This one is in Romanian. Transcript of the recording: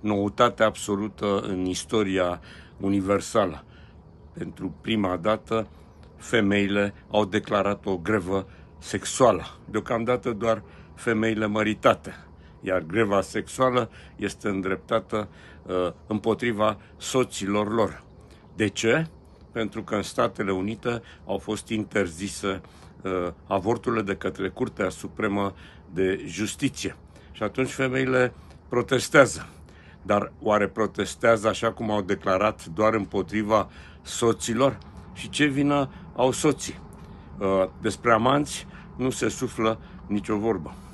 noutate absolută în istoria universală. Pentru prima dată, femeile au declarat o grevă sexuală. Deocamdată doar femeile măritate. Iar greva sexuală este îndreptată uh, împotriva soților lor. De ce? Pentru că în Statele Unite au fost interzise uh, avorturile de către Curtea Supremă de Justiție. Și atunci femeile protestează. Dar oare protestează așa cum au declarat doar împotriva soților? Și ce vină au soții? Uh, despre amanți nu se suflă nicio vorbă.